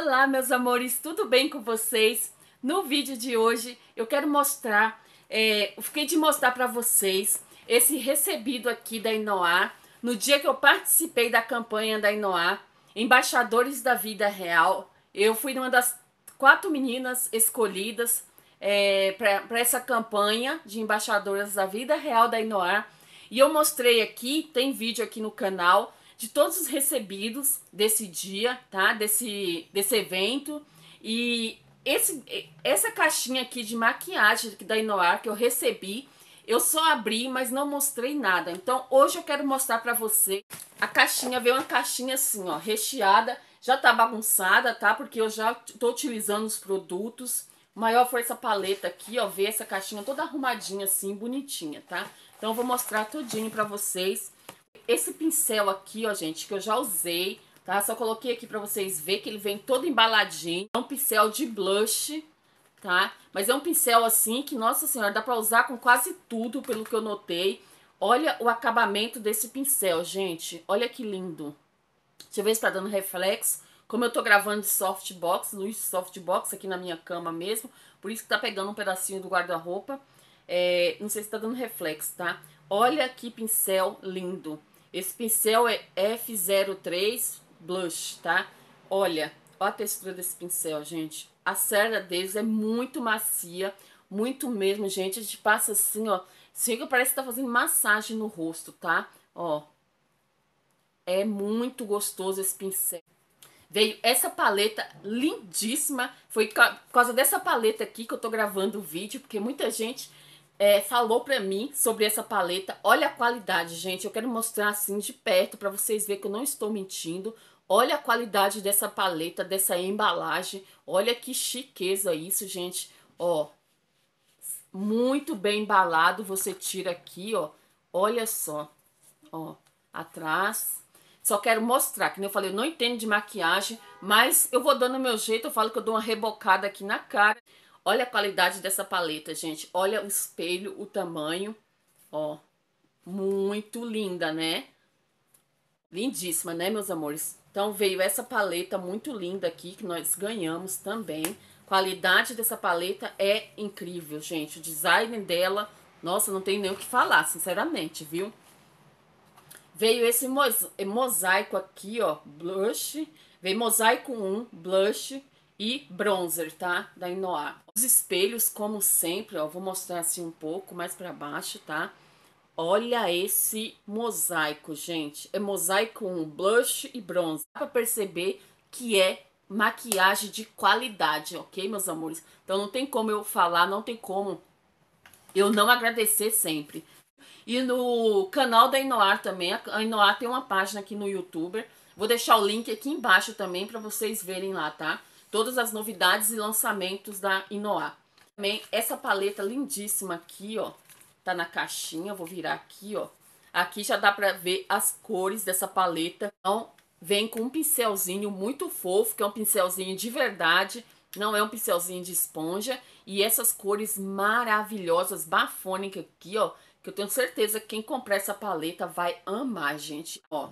Olá, meus amores, tudo bem com vocês? No vídeo de hoje eu quero mostrar, é, eu fiquei de mostrar para vocês esse recebido aqui da Inoá no dia que eu participei da campanha da Inoá, Embaixadores da Vida Real. Eu fui uma das quatro meninas escolhidas é, para essa campanha de Embaixadoras da Vida Real da Inoá E eu mostrei aqui, tem vídeo aqui no canal, de todos os recebidos desse dia, tá? Desse, desse evento. E esse, essa caixinha aqui de maquiagem da Inoar que eu recebi, eu só abri, mas não mostrei nada. Então hoje eu quero mostrar pra você. A caixinha, veio uma caixinha assim, ó, recheada. Já tá bagunçada, tá? Porque eu já tô utilizando os produtos. Maior foi essa paleta aqui, ó. Ver essa caixinha toda arrumadinha assim, bonitinha, tá? Então eu vou mostrar todinho pra vocês. Esse pincel aqui, ó, gente, que eu já usei, tá? Só coloquei aqui pra vocês verem que ele vem todo embaladinho. É um pincel de blush, tá? Mas é um pincel assim que, nossa senhora, dá pra usar com quase tudo, pelo que eu notei. Olha o acabamento desse pincel, gente. Olha que lindo. Deixa eu ver se tá dando reflexo. Como eu tô gravando de softbox, luz softbox aqui na minha cama mesmo, por isso que tá pegando um pedacinho do guarda-roupa. É, não sei se tá dando reflexo, tá? Olha que pincel lindo. Esse pincel é F03 Blush, tá? Olha, ó a textura desse pincel, gente. A cerda deles é muito macia, muito mesmo, gente. A gente passa assim, ó. Chega, parece que tá fazendo massagem no rosto, tá? Ó. É muito gostoso esse pincel. Veio essa paleta lindíssima. Foi por causa dessa paleta aqui que eu tô gravando o vídeo, porque muita gente é, falou pra mim sobre essa paleta. Olha a qualidade, gente. Eu quero mostrar assim de perto pra vocês verem que eu não estou mentindo. Olha a qualidade dessa paleta, dessa embalagem. Olha que chiqueza isso, gente. Ó, muito bem embalado. Você tira aqui, ó. Olha só, ó, atrás. Só quero mostrar, que nem eu falei, eu não entendo de maquiagem, mas eu vou dando o meu jeito, eu falo que eu dou uma rebocada aqui na cara. Olha a qualidade dessa paleta, gente. Olha o espelho, o tamanho. Ó, muito linda, né? Lindíssima, né, meus amores? Então, veio essa paleta muito linda aqui, que nós ganhamos também. Qualidade dessa paleta é incrível, gente. O design dela, nossa, não tem nem o que falar, sinceramente, viu? Veio esse mosaico aqui, ó, blush. Veio mosaico 1, blush e bronzer, tá? Da Inoar. Os espelhos, como sempre, ó, vou mostrar assim um pouco mais para baixo, tá? Olha esse mosaico, gente. É mosaico com blush e bronzer Dá pra perceber que é maquiagem de qualidade, ok, meus amores? Então não tem como eu falar, não tem como eu não agradecer sempre. E no canal da Inoar também, a Inoar tem uma página aqui no YouTube Vou deixar o link aqui embaixo também para vocês verem lá, tá? todas as novidades e lançamentos da Inoa. Também essa paleta lindíssima aqui, ó, tá na caixinha, vou virar aqui, ó. Aqui já dá pra ver as cores dessa paleta. Então, vem com um pincelzinho muito fofo, que é um pincelzinho de verdade, não é um pincelzinho de esponja. E essas cores maravilhosas, bafônicas aqui, ó, que eu tenho certeza que quem comprar essa paleta vai amar, gente. Ó,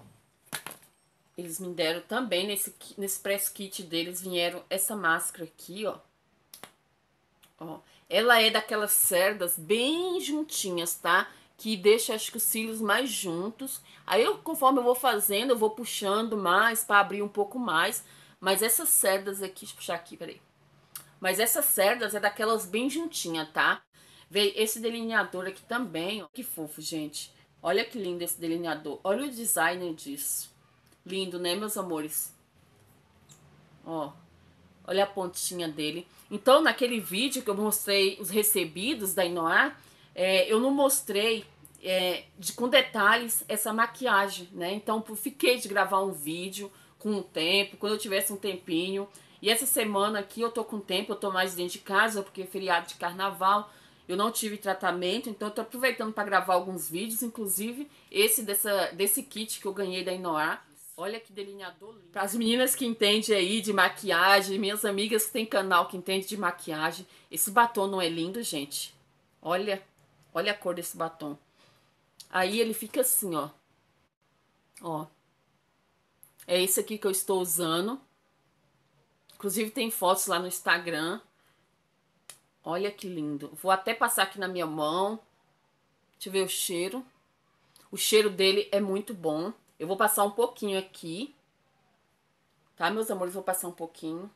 eles me deram também nesse, nesse press kit deles, vieram essa máscara aqui, ó. Ó, ela é daquelas cerdas bem juntinhas, tá? Que deixa, acho que os cílios mais juntos. Aí, eu, conforme eu vou fazendo, eu vou puxando mais para abrir um pouco mais. Mas essas cerdas aqui, deixa eu puxar aqui, peraí. Mas essas cerdas é daquelas bem juntinha, tá? Veio esse delineador aqui também, ó. Que fofo, gente. Olha que lindo esse delineador. Olha o design disso. Lindo, né, meus amores? Ó, olha a pontinha dele. Então, naquele vídeo que eu mostrei os recebidos da Inoá, é, eu não mostrei é, de, com detalhes essa maquiagem, né? Então, fiquei de gravar um vídeo com o tempo, quando eu tivesse um tempinho. E essa semana aqui eu tô com tempo, eu tô mais dentro de casa, porque é feriado de carnaval, eu não tive tratamento, então eu tô aproveitando para gravar alguns vídeos, inclusive esse dessa, desse kit que eu ganhei da Inoar. Olha que delineador lindo. Para as meninas que entendem aí de maquiagem, minhas amigas que têm canal que entende de maquiagem, esse batom não é lindo, gente? Olha, olha a cor desse batom. Aí ele fica assim, ó. Ó. É esse aqui que eu estou usando. Inclusive tem fotos lá no Instagram. Olha que lindo. Vou até passar aqui na minha mão. Deixa eu ver o cheiro. O cheiro dele é muito bom. Eu vou passar um pouquinho aqui. Tá, meus amores? Vou passar um pouquinho.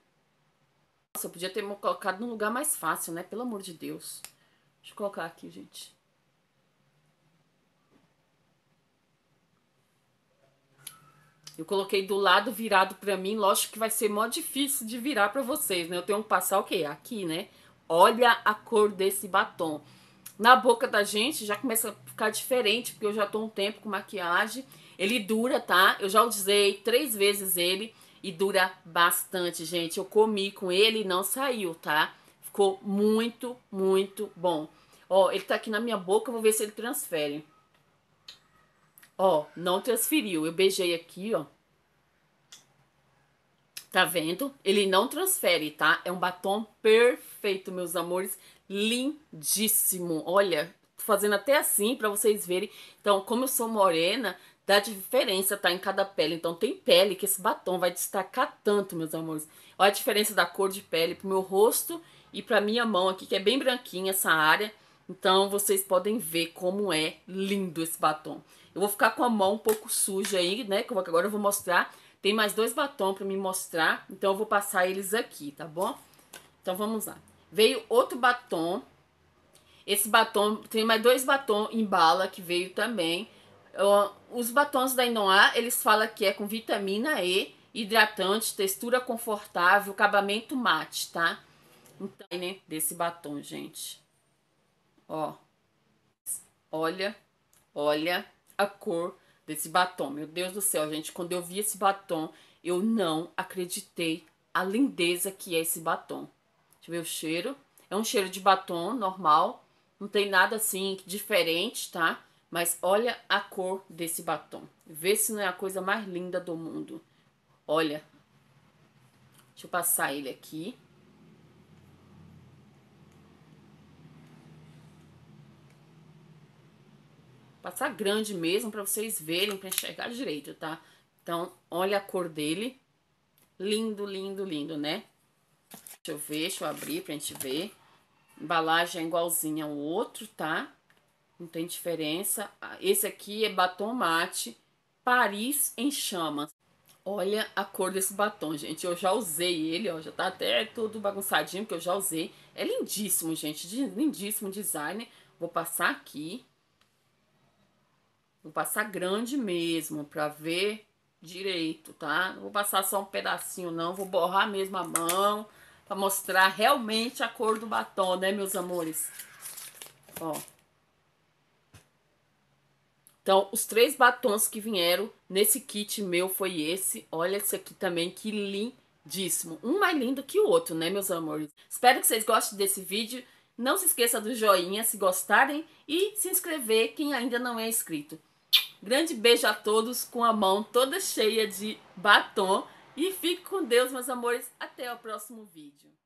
Nossa, eu podia ter colocado num lugar mais fácil, né? Pelo amor de Deus. Deixa eu colocar aqui, gente. Eu coloquei do lado virado pra mim. Lógico que vai ser mó difícil de virar pra vocês, né? Eu tenho que passar o quê? Aqui, né? Olha a cor desse batom. Na boca da gente já começa a ficar diferente, porque eu já tô um tempo com maquiagem. Ele dura, tá? Eu já usei três vezes ele e dura bastante, gente. Eu comi com ele e não saiu, tá? Ficou muito, muito bom. Ó, ele tá aqui na minha boca, vou ver se ele transfere. Ó, não transferiu. Eu beijei aqui, ó. Tá vendo? Ele não transfere, tá? É um batom perfeito, meus amores. Lindíssimo. Olha, fazendo até assim para vocês verem. Então, como eu sou morena, da diferença tá em cada pele. Então tem pele que esse batom vai destacar tanto, meus amores. Olha a diferença da cor de pele pro meu rosto e pra minha mão aqui, que é bem branquinha essa área. Então vocês podem ver como é lindo esse batom. Eu vou ficar com a mão um pouco suja aí, né? que agora eu vou mostrar. Tem mais dois batons pra me mostrar, então eu vou passar eles aqui, tá bom? Então vamos lá. Veio outro batom. Esse batom, tem mais dois batons em bala que veio também. Os batons da Inoá, eles falam que é com vitamina E, hidratante, textura confortável, acabamento mate, tá? Então, né, desse batom, gente. Ó. Olha, olha a cor desse batom. Meu Deus do céu, gente, quando eu vi esse batom, eu não acreditei a lindeza que é esse batom. Deixa eu ver o cheiro. É um cheiro de batom normal, não tem nada assim diferente, tá? Mas olha a cor desse batom. Vê se não é a coisa mais linda do mundo. Olha. Deixa eu passar ele aqui. Passar grande mesmo para vocês verem, para enxergar direito, tá? Então, olha a cor dele. Lindo, lindo, lindo, né? Deixa eu ver, deixa eu abrir pra gente ver. embalagem é igualzinha ao outro, tá? não tem diferença. Ah, esse aqui é batom mate, Paris em chamas. Olha a cor desse batom, gente. Eu já usei ele, ó, já tá até todo bagunçadinho, porque eu já usei. É lindíssimo, gente, lindíssimo design. Vou passar aqui. Vou passar grande mesmo, pra ver direito, tá? Não vou passar só um pedacinho, não. Vou borrar mesmo a mão, pra mostrar realmente a cor do batom, né, meus amores? Ó. Então, os três batons que vieram nesse kit meu foi esse. Olha esse aqui também, que lindíssimo. Um mais lindo que o outro, né, meus amores? Espero que vocês gostem desse vídeo. Não se esqueça do joinha se gostarem e se inscrever quem ainda não é inscrito. Grande beijo a todos, com a mão toda cheia de batom. E fique com Deus, meus amores. Até o próximo vídeo.